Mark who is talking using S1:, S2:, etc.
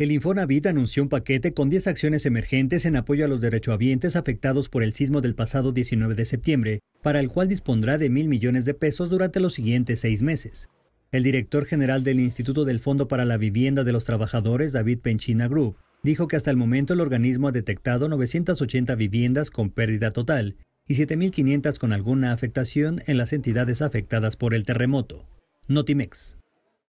S1: El Infonavit anunció un paquete con 10 acciones emergentes en apoyo a los derechohabientes afectados por el sismo del pasado 19 de septiembre, para el cual dispondrá de mil millones de pesos durante los siguientes seis meses. El director general del Instituto del Fondo para la Vivienda de los Trabajadores, David Penchina Group, dijo que hasta el momento el organismo ha detectado 980 viviendas con pérdida total y 7.500 con alguna afectación en las entidades afectadas por el terremoto. Notimex.